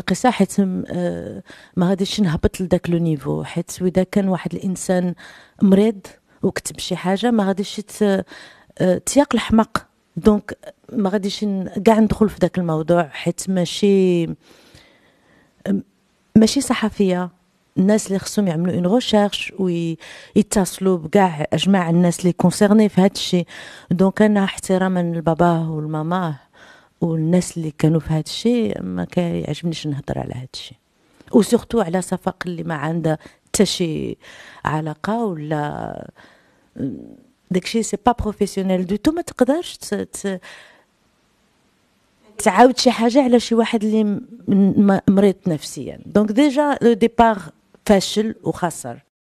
القصه حيت آه، ما غاديش نهبط لذاك لو نيفو حيت واذا كان واحد الانسان مريض وكتب شي حاجه ما غاديش آه، تياق الحماق دونك ما غاديش كاع ندخل في ذاك الموضوع حيت ماشي ماشي صحفيه الناس اللي خصهم يعملوا اون ريشيرش ويتصلوا بكاع اجماع الناس اللي كونسيرني في هذا الشيء دونك انا احتراما لباباه والماماه والناس اللي كانوا في هذا الشيء ما كيعجبنيش نهضر على هذا الشيء وسورتو على صفاق اللي ما عندها حتى شي علاقه ولا داكشي سي با بروفيسيونيل دو تو ما تقدرش تعاود شي حاجه على شي واحد اللي مريض نفسيا دونك ديجا لو ديبار فاشل وخسر